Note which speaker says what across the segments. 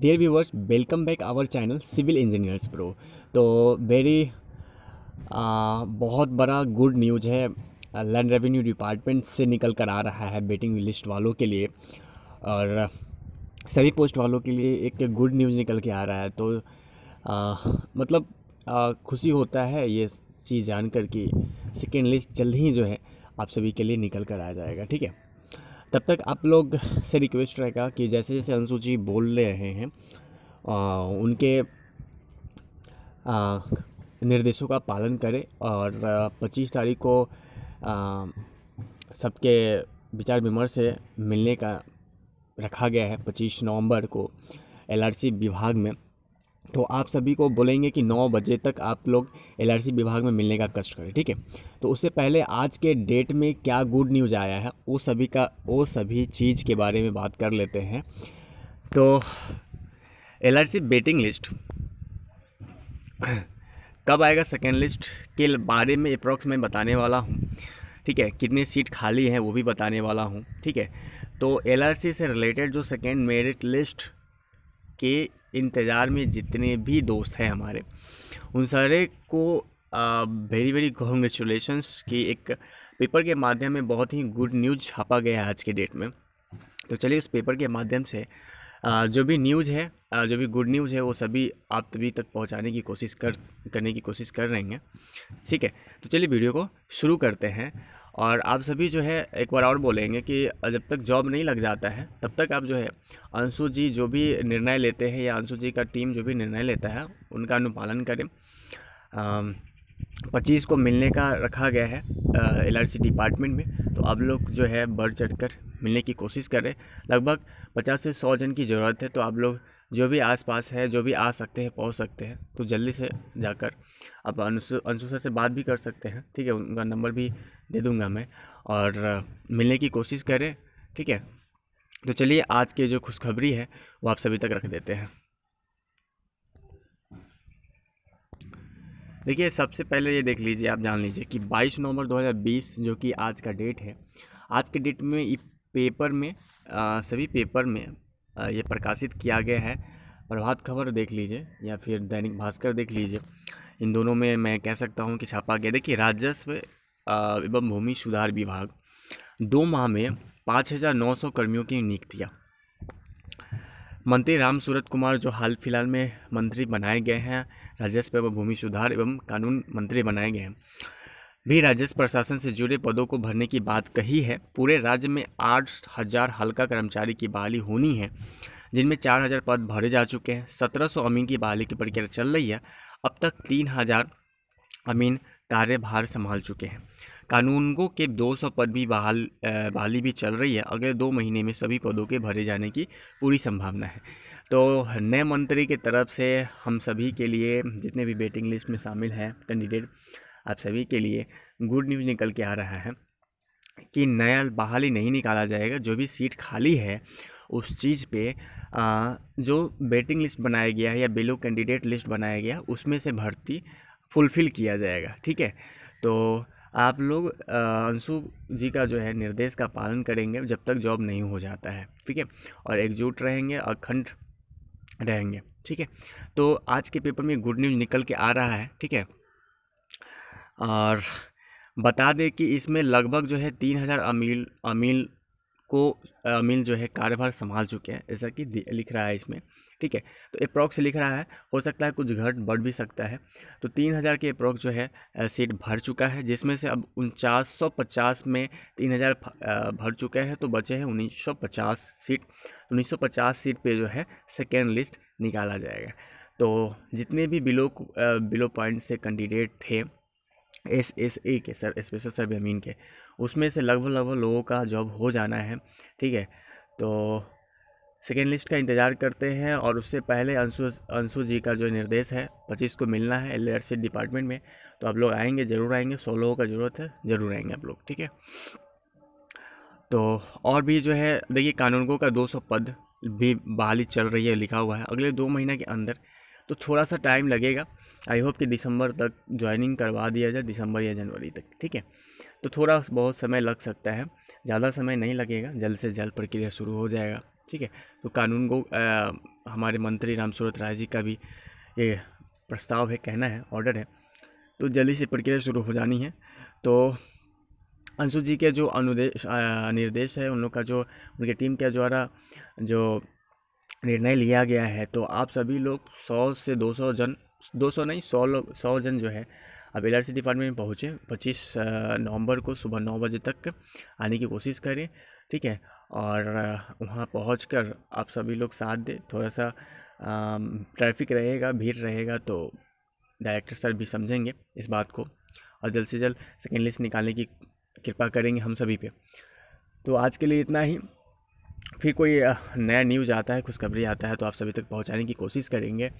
Speaker 1: dear viewers welcome back our channel civil engineers pro तो very बहुत बड़ा good news है लैंड रेवेन्यू डिपार्टमेंट से निकल कर आ रहा है बेटिंग लिस्ट वालों के लिए और सभी पोस्ट वालों के लिए एक गुड न्यूज़ निकल के आ रहा है तो आ, मतलब आ, खुशी होता है ये चीज़ जानकर कि सेकेंड लिस्ट जल्द ही जो है आप सभी के लिए निकल कर आ जाएगा ठीक है तब तक आप लोग से रिक्वेस्ट रहेगा कि जैसे जैसे अंशु जी बोल रहे हैं आ, उनके आ, निर्देशों का पालन करें और 25 तारीख को सबके विचार विमर्श से मिलने का रखा गया है 25 नवंबर को एलआरसी विभाग में तो आप सभी को बोलेंगे कि 9 बजे तक आप लोग एल विभाग में मिलने का कष्ट करें ठीक है तो उससे पहले आज के डेट में क्या गुड न्यूज़ आया है वो सभी का वो सभी चीज़ के बारे में बात कर लेते हैं तो एल बेटिंग लिस्ट कब आएगा सेकेंड लिस्ट के बारे में अप्रॉक्स मैं बताने वाला हूँ ठीक है कितनी सीट खाली है वो भी बताने वाला हूँ ठीक है तो एल से रिलेटेड जो सेकेंड मेरिट लिस्ट के इंतज़ार में जितने भी दोस्त हैं हमारे उन सारे को वेरी वेरी कॉन्ग्रेचुलेशंस कि एक पेपर के माध्यम में बहुत ही गुड न्यूज़ छापा गया है आज के डेट में तो चलिए उस पेपर के माध्यम से आ, जो भी न्यूज़ है आ, जो भी गुड न्यूज़ है वो सभी आप तभी तक पहुंचाने की कोशिश कर करने की कोशिश कर रहे हैं ठीक है तो चलिए वीडियो को शुरू करते हैं और आप सभी जो है एक बार और बोलेंगे कि जब तक जॉब नहीं लग जाता है तब तक आप जो है अंशु जी जो भी निर्णय लेते हैं या अंशु जी का टीम जो भी निर्णय लेता है उनका अनुपालन करें पच्चीस को मिलने का रखा गया है एल डिपार्टमेंट में तो आप लोग जो है बढ़ चढ़ कर मिलने की कोशिश करें लगभग पचास से सौ जन की ज़रूरत है तो आप लोग जो भी आसपास है जो भी आ सकते हैं पहुंच सकते हैं तो जल्दी से जाकर आप अंशु सर से बात भी कर सकते हैं ठीक है उनका नंबर भी दे दूँगा मैं और मिलने की कोशिश करें ठीक है तो चलिए आज के जो खुशखबरी है वो आप सभी तक रख देते हैं देखिए सबसे पहले ये देख लीजिए आप जान लीजिए कि 22 नवंबर 2020 जो कि आज का डेट है आज के डेट में पेपर में आ, सभी पेपर में ये प्रकाशित किया गया है प्रभात खबर देख लीजिए या फिर दैनिक भास्कर देख लीजिए इन दोनों में मैं कह सकता हूँ कि छापा गया देखिए राजस्व एवं भूमि सुधार विभाग दो माह में पाँच हज़ार नौ सौ कर्मियों की नियुक्तियाँ मंत्री राम सूरत कुमार जो हाल फिलहाल में मंत्री बनाए गए हैं राजस्व एवं भूमि सुधार एवं कानून मंत्री बनाए गए हैं भी राजस्व प्रशासन से जुड़े पदों को भरने की बात कही है पूरे राज्य में आठ हज़ार हल्का कर्मचारी की बहाली होनी है जिनमें चार हज़ार पद भरे जा चुके हैं सत्रह सौ अमीन की बहाली की प्रक्रिया चल रही है अब तक तीन हज़ार अमीन कार्यभार संभाल चुके हैं कानूनगों के 200 पद भी बहाल बहाली भी चल रही है अगले दो महीने में सभी पदों के भरे जाने की पूरी संभावना है तो नए मंत्री की तरफ से हम सभी के लिए जितने भी वेटिंग लिस्ट में शामिल हैं कैंडिडेट आप सभी के लिए गुड न्यूज़ निकल के आ रहा है कि नया बहाली नहीं निकाला जाएगा जो भी सीट खाली है उस चीज़ पे आ, जो बेटिंग लिस्ट बनाया गया है या बिलो कैंडिडेट लिस्ट बनाया गया उसमें से भर्ती फुलफ़िल किया जाएगा ठीक है तो आप लोग अंशु जी का जो है निर्देश का पालन करेंगे जब तक जॉब नहीं हो जाता है ठीक है और एकजुट रहेंगे अखंड रहेंगे ठीक है तो आज के पेपर में गुड न्यूज़ निकल के आ रहा है ठीक है और बता दें कि इसमें लगभग जो है तीन हज़ार अमील अमील को अमील जो है कार्यभार संभाल चुके हैं जैसा कि लिख रहा है इसमें ठीक है तो अप्रोक्स लिख रहा है हो सकता है कुछ घट बढ़ भी सकता है तो तीन हज़ार के अप्रोक्स जो है सीट भर चुका है जिसमें से अब उनचास सौ पचास में तीन हज़ार भर चुके हैं तो बचे हैं उन्नीस सौ पचास सीट उन्नीस सौ पचास सीट पे जो है सेकेंड लिस्ट निकाला जाएगा तो जितने भी बिलो बिलो पॉइंट से कैंडिडेट थे एस एस ए के सर स्पेशल सर्वे अमीन के उसमें से लगभग लगभग लोगों का जॉब हो जाना है ठीक है तो सेकेंड लिस्ट का इंतज़ार करते हैं और उससे पहले अंशु अंशु जी का जो निर्देश है पच्चीस को मिलना है इलेक्ट्रिसिटी डिपार्टमेंट में तो आप लोग आएंगे ज़रूर आएंगे सौ लोगों का ज़रूरत है ज़रूर आएंगे आप लोग ठीक है तो और भी जो है देखिए कानूनगो का 200 पद भी बहाली चल रही है लिखा हुआ है अगले दो महीना के अंदर तो थोड़ा सा टाइम लगेगा आई होप कि दिसंबर तक ज्वाइनिंग करवा दिया जाए दिसंबर या जनवरी तक ठीक है तो थोड़ा बहुत समय लग सकता है ज़्यादा समय नहीं लगेगा जल्द से जल्द प्रक्रिया शुरू हो जाएगा ठीक है तो कानून को आ, हमारे मंत्री रामसूरत राय जी का भी ये प्रस्ताव है कहना है ऑर्डर है तो जल्दी से प्रक्रिया शुरू हो जानी है तो अंशु जी के जो अनुदेश निर्देश है उन लोग का जो उनके टीम के द्वारा जो निर्णय लिया गया है तो आप सभी लोग सौ से दो सौ जन दो सौ नहीं सौ लोग सौ जन जो है अब एल डिपार्टमेंट में पहुँचें पच्चीस नवंबर को सुबह नौ बजे तक आने की कोशिश करें ठीक है और वहाँ पहुँच कर आप सभी लोग साथ दें थोड़ा सा ट्रैफिक रहेगा भीड़ रहेगा तो डायरेक्टर सर भी समझेंगे इस बात को और जल्द से जल्द सेकेंड लिस्ट निकालने की कृपा करेंगे हम सभी पे तो आज के लिए इतना ही फिर कोई नया न्यूज़ आता है खुशखबरी आता है तो आप सभी तक पहुँचाने की कोशिश करेंगे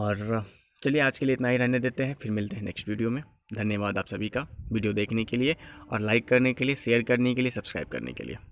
Speaker 1: और चलिए आज के लिए इतना ही रहने देते हैं फिर मिलते हैं नेक्स्ट वीडियो में धन्यवाद आप सभी का वीडियो देखने के लिए और लाइक करने के लिए शेयर करने के लिए सब्सक्राइब करने के लिए